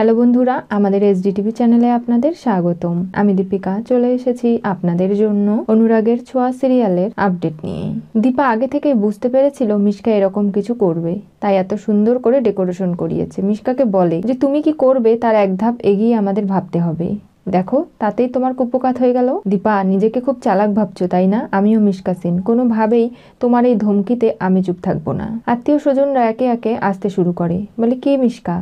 Hello বন্ধুরা আমাদের SDTV চ্যানেলে আপনাদের স্বাগতম আমি দীপিকা চলে এসেছি আপনাদের জন্য অনুরাগের ছোঁয়া সিরিয়ালের আপডেট নিয়ে দীপা আগে থেকে বুঝতে পেরেছিল মিশকা এরকম কিছু করবে তাই এত সুন্দর করে ডেকোরেশন করিয়েছে মিশকাকে বলে যে তুমি কি করবে তার এক ধাপ এগিয়ে আমাদের ভাবতে হবে দেখো তাতেই তোমার কুপকাত হয়ে গেল দীপা নিজেকে খুব চালাক ভাবছো তাই না আমিও মিসকা সেন কোনোভাবেই তোমার এই ধমকিতে আমি চুপ থাকবো না আত্মীয় স্বজনরা একে একে আসতে শুরু করে বলে কে মিসকা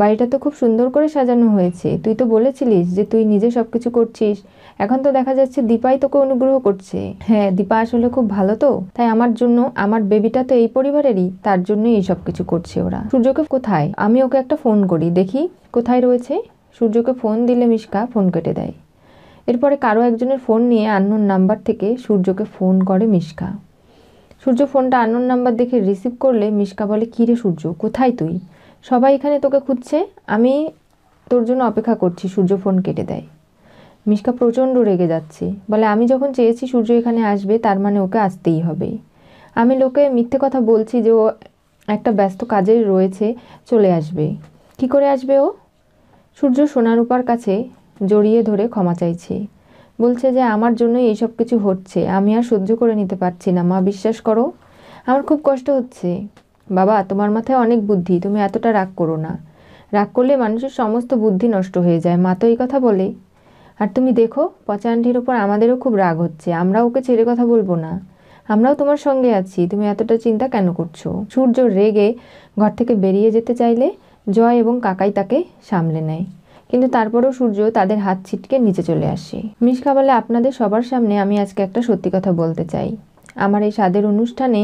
বাড়িটা তো খুব সুন্দর করে সাজানো হয়েছে তুই তো বলেছিলিস যে তুই নিজে সব কিছু করছিস এখন তো দেখা যাচ্ছে দীপাই তোকে অনুগ্রহ করছে হ্যাঁ দীপা আসলে খুব ভালো তো তাই আমার জন্য আমার বেবিটা তো এই পরিবারেরই তার জন্যই এই সব কিছু করছে ওরা সূর্যকে কোথায় আমি ওকে একটা ফোন করি দেখি কোথায় রয়েছে সূর্যকে ফোন দিলে মিশকা ফোন কেটে দেয় এরপরে কারো একজনের ফোন নিয়ে আন্নোর নাম্বার থেকে সূর্যকে ফোন করে মিশকা সূর্য ফোনটা আন্নোর নাম্বার দেখে রিসিভ করলে মিশকা বলে কী রে সূর্য কোথায় তুই সবাই এখানে তোকে খুঁজছে আমি তোর জন্য অপেক্ষা করছি সূর্য ফোন কেটে দেয় মিশকা প্রচণ্ড রেগে যাচ্ছে বলে আমি যখন চেয়েছি সূর্য এখানে আসবে তার মানে ওকে আসতেই হবে আমি লোকে মিথ্যে কথা বলছি যে ও একটা ব্যস্ত কাজে রয়েছে চলে আসবে কি করে আসবে ও সূর্য রূপার কাছে জড়িয়ে ধরে ক্ষমা চাইছে বলছে যে আমার জন্য এইসব কিছু হচ্ছে আমি আর সহ্য করে নিতে পারছি না মা বিশ্বাস করো আমার খুব কষ্ট হচ্ছে বাবা তোমার মাথায় অনেক বুদ্ধি তুমি এতটা রাগ করো না রাগ করলে মানুষের সমস্ত বুদ্ধি নষ্ট হয়ে যায় মা তো এই কথা বলে আর তুমি দেখো পচা আন্টির ওপর আমাদেরও খুব রাগ হচ্ছে আমরা ওকে ছেড়ে কথা বলবো না আমরাও তোমার সঙ্গে আছি তুমি এতটা চিন্তা কেন করছো সূর্য রেগে ঘর থেকে বেরিয়ে যেতে চাইলে জয় এবং কাকাই তাকে সামলে নেয় কিন্তু তারপরেও সূর্য তাদের হাত ছিটকে নিচে চলে আসে মিস বলে আপনাদের সবার সামনে আমি আজকে একটা সত্যি কথা বলতে চাই আমার এই স্বাদের অনুষ্ঠানে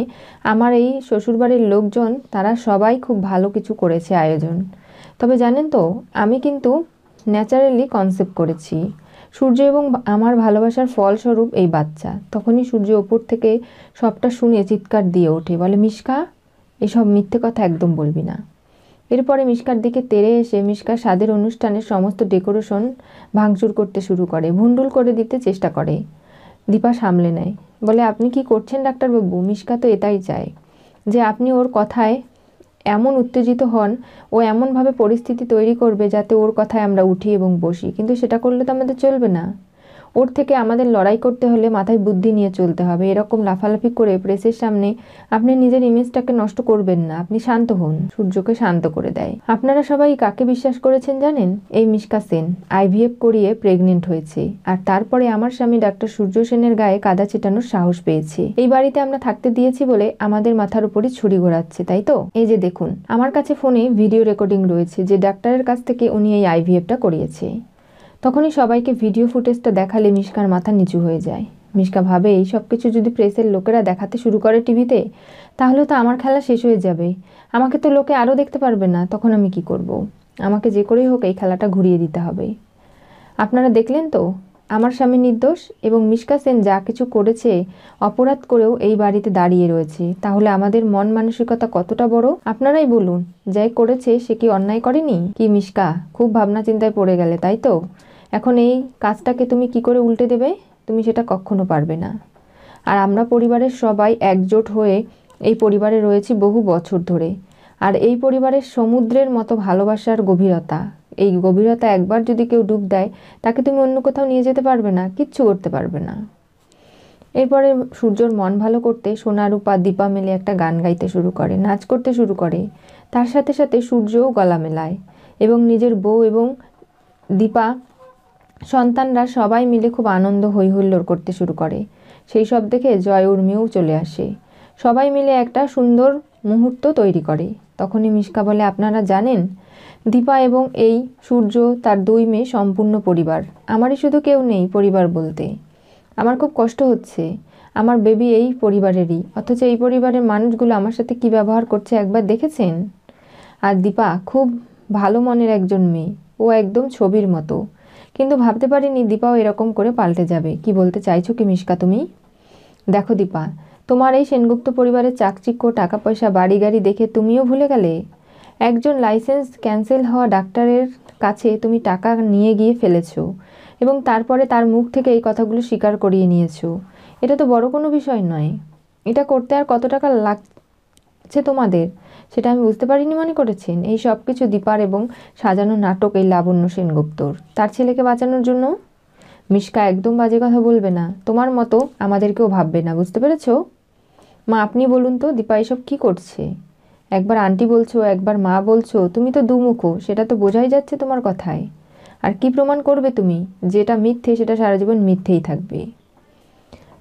আমার এই শ্বশুরবাড়ির লোকজন তারা সবাই খুব ভালো কিছু করেছে আয়োজন তবে জানেন তো আমি কিন্তু ন্যাচারালি কনসেপ্ট করেছি সূর্য এবং আমার ভালোবাসার ফলস্বরূপ এই বাচ্চা তখনই সূর্য ওপর থেকে সবটা শুনে চিৎকার দিয়ে ওঠে বলে মিশকা এসব মিথ্যে কথা একদম বলবি না এরপরে মিশকার দিকে তেরে এসে মিশকা স্বাদের অনুষ্ঠানের সমস্ত ডেকোরেশন ভাঙচুর করতে শুরু করে ভুন্ডুল করে দিতে চেষ্টা করে দীপা সামলে নেয় বলে আপনি কি করছেন ডাক্তারবাবু মিশকা তো এটাই চায় যে আপনি ওর কথায় এমন উত্তেজিত হন ও এমনভাবে পরিস্থিতি তৈরি করবে যাতে ওর কথায় আমরা উঠি এবং বসি কিন্তু সেটা করলে তো আমাদের চলবে না ওর থেকে আমাদের লড়াই করতে হলে মাথায় বুদ্ধি নিয়ে চলতে হবে এরকম লাফালাফি করে প্রেসের সামনে আপনি নিজের ইমেজটাকে নষ্ট করবেন না আপনি শান্ত হন সূর্যকে শান্ত করে দেয় আপনারা সবাই কাকে বিশ্বাস করেছেন জানেন এই মিশকা সেন আইভিএফ করিয়ে প্রেগনেন্ট হয়েছে আর তারপরে আমার স্বামী ডাক্তার সূর্য সেনের গায়ে কাদা চেটানোর সাহস পেয়েছে এই বাড়িতে আমরা থাকতে দিয়েছি বলে আমাদের মাথার উপরই ছুরি ঘোরাচ্ছে তাই তো এই যে দেখুন আমার কাছে ফোনে ভিডিও রেকর্ডিং রয়েছে যে ডাক্তারের কাছ থেকে উনি এই আইভিএফটা করিয়েছে তখনই সবাইকে ভিডিও ফুটেজটা দেখালে মিশকার মাথা নিচু হয়ে যায় মিশকা ভাবে এই সব কিছু যদি প্রেসের লোকেরা দেখাতে শুরু করে টিভিতে তাহলে তো আমার খেলা শেষ হয়ে যাবে আমাকে তো লোকে আরও দেখতে পারবে না তখন আমি কি করব। আমাকে যে করেই হোক এই খেলাটা ঘুরিয়ে দিতে হবে আপনারা দেখলেন তো আমার স্বামী নির্দোষ এবং মিশকা সেন যা কিছু করেছে অপরাধ করেও এই বাড়িতে দাঁড়িয়ে রয়েছে তাহলে আমাদের মন মানসিকতা কতটা বড় আপনারাই বলুন যাই করেছে সে কি অন্যায় করেনি কি মিশকা খুব ভাবনা চিন্তায় পড়ে গেলে তাই তো এখন এই কাজটাকে তুমি কি করে উল্টে দেবে তুমি সেটা কখনো পারবে না আর আমরা পরিবারের সবাই একজোট হয়ে এই পরিবারে রয়েছি বহু বছর ধরে আর এই পরিবারের সমুদ্রের মতো ভালোবাসার গভীরতা এই গভীরতা একবার যদি কেউ ডুব দেয় তাকে তুমি অন্য কোথাও নিয়ে যেতে পারবে না কিচ্ছু করতে পারবে না এরপরে সূর্যর মন ভালো করতে সোনা রূপা দীপা মেলে একটা গান গাইতে শুরু করে নাচ করতে শুরু করে তার সাথে সাথে সূর্যও গলা মেলায় এবং নিজের বউ এবং দীপা সন্তানরা সবাই মিলে খুব আনন্দ হৈহুল্লোর করতে শুরু করে সেই সব দেখে জয় উর্মিও চলে আসে সবাই মিলে একটা সুন্দর মুহূর্ত তৈরি করে তখনই মিশকা বলে আপনারা জানেন দীপা এবং এই সূর্য তার দুই মেয়ে সম্পূর্ণ পরিবার আমারই শুধু কেউ নেই পরিবার বলতে আমার খুব কষ্ট হচ্ছে আমার বেবি এই পরিবারেরই অথচ এই পরিবারের মানুষগুলো আমার সাথে কি ব্যবহার করছে একবার দেখেছেন আর দীপা খুব ভালো মনের একজন মেয়ে ও একদম ছবির মতো কিন্তু ভাবতে পারিনি দীপাও এরকম করে পাল্টে যাবে কি বলতে চাইছো কি মিশকা তুমি দেখো দীপা তোমার এই সেনগুপ্ত পরিবারের চাকচিক্য টাকা পয়সা বাড়ি গাড়ি দেখে তুমিও ভুলে গেলে একজন লাইসেন্স ক্যান্সেল হওয়া ডাক্তারের কাছে তুমি টাকা নিয়ে গিয়ে ফেলেছো এবং তারপরে তার মুখ থেকে এই কথাগুলো স্বীকার করিয়ে নিয়েছো এটা তো বড় কোনো বিষয় নয় এটা করতে আর কত টাকা লাগ লাগছে তোমাদের সেটা আমি বুঝতে পারিনি মনে করেছেন এই সব কিছু দীপার এবং সাজানো নাটক এই লাবণ্য সেনগুপ্তর তার ছেলেকে বাঁচানোর জন্য মিশকা একদম বাজে কথা বলবে না তোমার মতো আমাদেরকেও ভাববে না বুঝতে পেরেছ মা আপনি বলুন তো দীপা এসব কী করছে একবার আন্টি বলছো একবার মা বলছো তুমি তো দুমুখো সেটা তো বোঝাই যাচ্ছে তোমার কথায় আর কি প্রমাণ করবে তুমি যেটা মিথ্যে সেটা সারা জীবন মিথ্যেই থাকবে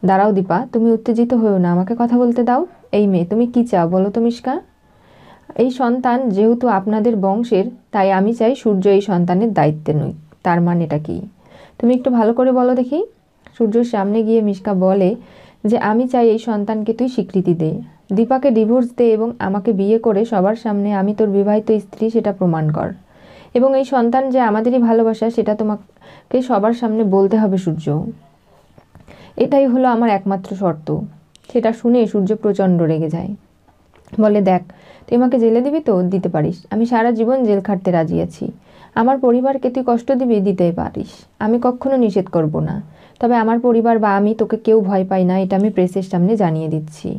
দাঁড়াও দীপা তুমি উত্তেজিত হয়েও না আমাকে কথা বলতে দাও এই মেয়ে তুমি কি চাও বলো তো মিশকা এই সন্তান যেহেতু আপনাদের বংশের তাই আমি চাই সূর্য এই সন্তানের দায়িত্বে নই তার মানে এটা কি তুমি একটু ভালো করে বলো দেখি সূর্যর সামনে গিয়ে মিশকা বলে যে আমি চাই এই সন্তানকে তুই স্বীকৃতি দে দীপাকে ডিভোর্স দে এবং আমাকে বিয়ে করে সবার সামনে আমি তোর বিবাহিত স্ত্রী সেটা প্রমাণ কর এবং এই সন্তান যে আমাদেরই ভালোবাসা সেটা তোমাকে সবার সামনে বলতে হবে সূর্য এটাই হলো আমার একমাত্র শর্ত সেটা শুনে সূর্য প্রচণ্ড রেগে যায় বলে দেখ তুই আমাকে জেলে দিবি তো দিতে পারিস আমি সারা জীবন জেল খাটতে রাজি আছি আমার পরিবারকে তুই কষ্ট দিবি দিতে পারিস আমি কখনো নিষেধ করব না তবে আমার পরিবার বা আমি তোকে কেউ ভয় পাই না এটা আমি প্রেসের সামনে জানিয়ে দিচ্ছি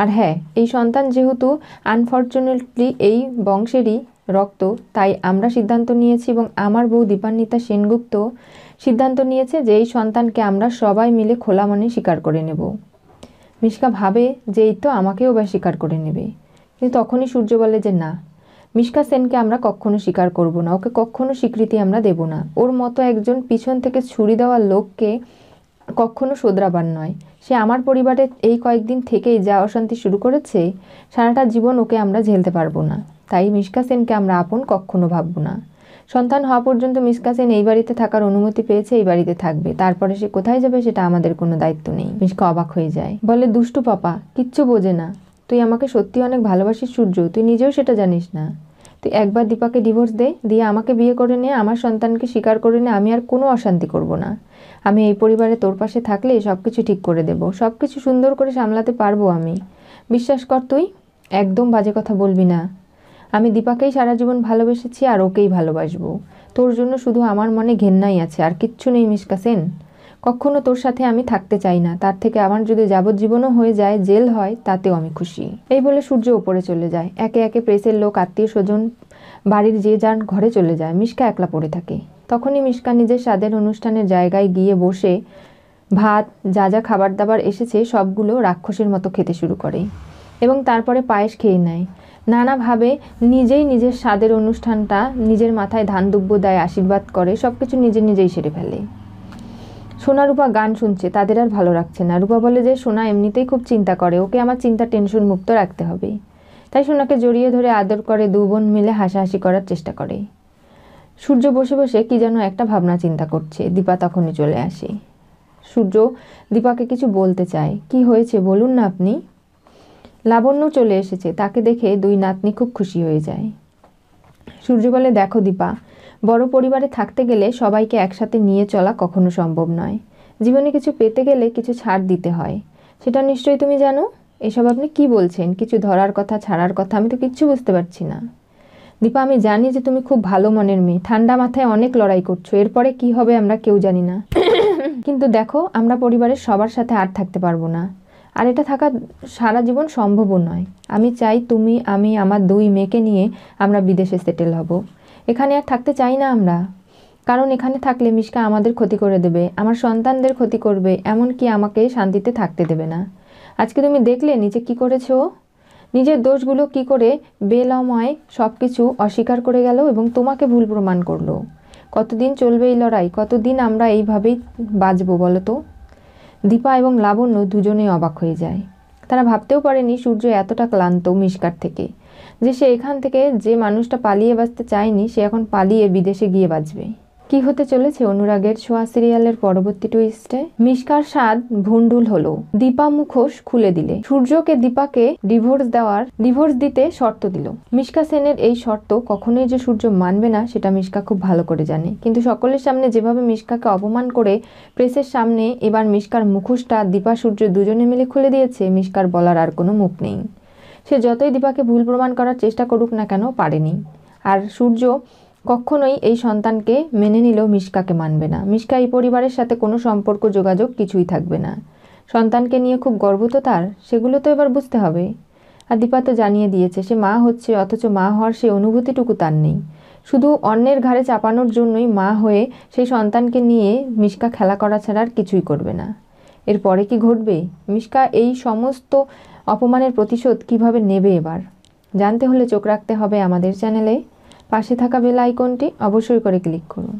আর হ্যাঁ এই সন্তান যেহেতু আনফর্চুনেটলি এই বংশেরই রক্ত তাই আমরা সিদ্ধান্ত নিয়েছি এবং আমার বউ দীপান্বিতা সেনগুপ্ত সিদ্ধান্ত নিয়েছে যে এই সন্তানকে আমরা সবাই মিলে খোলা মনে স্বীকার করে নেব মিশকা ভাবে যে এই তো আমাকেও বা স্বীকার করে নেবে কিন্তু তখনই সূর্য বলে যে না মিশকা সেনকে আমরা কখনো স্বীকার করব না ওকে কখনো স্বীকৃতি আমরা দেব না ওর মতো একজন পিছন থেকে ছুরি দেওয়া লোককে কখনো শোধরাবার নয় সে আমার পরিবারে এই কয়েকদিন থেকেই যা অশান্তি শুরু করেছে সারাটা জীবন ওকে আমরা ঝেলতে পারবো না তাই মিশকা সেনকে আমরা আপন কখনো ভাববো না সন্তান হওয়া পর্যন্ত মিস কাসিন এই বাড়িতে থাকার অনুমতি পেয়েছে এই বাড়িতে থাকবে তারপরে সে কোথায় যাবে সেটা আমাদের কোনো দায়িত্ব নেই মিসকে অবাক হয়ে যায় বলে দুষ্টু পাপা কিচ্ছু বোঝে না তুই আমাকে সত্যি অনেক ভালোবাসিস সূর্য তুই নিজেও সেটা জানিস না তুই একবার দীপাকে ডিভোর্স দে দিয়ে আমাকে বিয়ে করে নে আমার সন্তানকে স্বীকার করে নে আমি আর কোনো অশান্তি করব না আমি এই পরিবারে তোর পাশে থাকলে সব কিছু ঠিক করে দেব সব কিছু সুন্দর করে সামলাতে পারবো আমি বিশ্বাস কর তুই একদম বাজে কথা বলবি না আমি দীপাকেই সারা জীবন ভালোবেসেছি আর ওকেই ভালোবাসবো তোর জন্য শুধু আমার মনে ঘেন্নাই আছে আর কিচ্ছু নেই মিসকা সেন কখনো তোর সাথে আমি থাকতে চাই না তার থেকে আমার যদি যাবজ্জীবনও হয়ে যায় জেল হয় তাতেও আমি খুশি এই বলে সূর্য ওপরে চলে যায় একে একে প্রেসের লোক আত্মীয় স্বজন বাড়ির যে যার ঘরে চলে যায় মিশকা একলা পড়ে থাকে তখনই মিশকা নিজের স্বাদের অনুষ্ঠানের জায়গায় গিয়ে বসে ভাত যা যা খাবার দাবার এসেছে সবগুলো রাক্ষসের মতো খেতে শুরু করে এবং তারপরে পায়েস খেয়ে নেয় নানাভাবে নিজেই নিজের স্বাদের অনুষ্ঠানটা নিজের মাথায় ধান দুব্য দেয় আশীর্বাদ করে সব কিছু নিজে নিজেই সেরে ফেলে সোনা রূপা গান শুনছে তাদের আর ভালো রাখছে না রূপা বলে যে সোনা এমনিতেই খুব চিন্তা করে ওকে আমার চিন্তা টেনশন মুক্ত রাখতে হবে তাই সোনাকে জড়িয়ে ধরে আদর করে দু বোন মিলে হাসাহাসি করার চেষ্টা করে সূর্য বসে বসে কি যেন একটা ভাবনা চিন্তা করছে দীপা তখনই চলে আসে সূর্য দীপাকে কিছু বলতে চায় কি হয়েছে বলুন না আপনি লাবণ্য চলে এসেছে তাকে দেখে দুই নাতনি খুব খুশি হয়ে যায় সূর্য বলে দেখো দীপা বড় পরিবারে থাকতে গেলে সবাইকে একসাথে নিয়ে চলা কখনো সম্ভব নয় জীবনে কিছু পেতে গেলে কিছু ছাড় দিতে হয় সেটা নিশ্চয়ই তুমি জানো এসব আপনি কি বলছেন কিছু ধরার কথা ছাড়ার কথা আমি তো কিচ্ছু বুঝতে পারছি না দীপা আমি জানি যে তুমি খুব ভালো মনের মেয়ে ঠান্ডা মাথায় অনেক লড়াই করছো এরপরে কি হবে আমরা কেউ জানি না কিন্তু দেখো আমরা পরিবারের সবার সাথে আর থাকতে পারবো না আর এটা থাকা সারা জীবন সম্ভবও নয় আমি চাই তুমি আমি আমার দুই মেয়েকে নিয়ে আমরা বিদেশে সেটেল হব এখানে আর থাকতে চাই না আমরা কারণ এখানে থাকলে মিশকা আমাদের ক্ষতি করে দেবে আমার সন্তানদের ক্ষতি করবে এমনকি আমাকে শান্তিতে থাকতে দেবে না আজকে তুমি দেখলে নিজে কি করেছো নিজের দোষগুলো কি করে বেলময় সব কিছু অস্বীকার করে গেল এবং তোমাকে ভুল প্রমাণ করলো কতদিন চলবে এই লড়াই কতদিন আমরা এইভাবেই বাঁচবো বলো তো দীপা এবং লাবণ্য দুজনেই অবাক হয়ে যায় তারা ভাবতেও পারেনি সূর্য এতটা ক্লান্ত মিসকার থেকে যে সে এখান থেকে যে মানুষটা পালিয়ে বাঁচতে চায়নি সে এখন পালিয়ে বিদেশে গিয়ে বাঁচবে কি হতে চলেছে অনুরাগের সোয়া সিরিয়ালের পরবর্তী টুইস্টে মিশকার স্বাদ ভুন্ডুল হলো দীপা মুখোশ খুলে দিলে সূর্যকে দীপাকে ডিভোর্স দেওয়ার ডিভোর্স দিতে শর্ত দিল মিসকা সেনের এই শর্ত কখনোই যে সূর্য মানবে না সেটা মিশকা খুব ভালো করে জানে কিন্তু সকলের সামনে যেভাবে মিশকাকে অপমান করে প্রেসের সামনে এবার মিশকার মুখোশটা দীপা সূর্য দুজনে মিলে খুলে দিয়েছে মিশকার বলার আর কোনো মুখ নেই সে যতই দীপাকে ভুল প্রমাণ করার চেষ্টা করুক না কেন পারেনি আর সূর্য কখনোই এই সন্তানকে মেনে নিলেও মিশকাকে মানবে না মিশকা এই পরিবারের সাথে কোনো সম্পর্ক যোগাযোগ কিছুই থাকবে না সন্তানকে নিয়ে খুব গর্ব তো তার সেগুলো তো এবার বুঝতে হবে আর দীপা তো জানিয়ে দিয়েছে সে মা হচ্ছে অথচ মা হওয়ার সেই অনুভূতিটুকু তার নেই শুধু অন্যের ঘাড়ে চাপানোর জন্যই মা হয়ে সেই সন্তানকে নিয়ে মিশকা খেলা করা ছাড়া আর কিছুই করবে না এরপরে কি ঘটবে মিশকা এই সমস্ত অপমানের প্রতিশোধ কিভাবে নেবে এবার জানতে হলে চোখ রাখতে হবে আমাদের চ্যানেলে পাশে থাকা বেল আইকনটি অবশ্যই করে ক্লিক করুন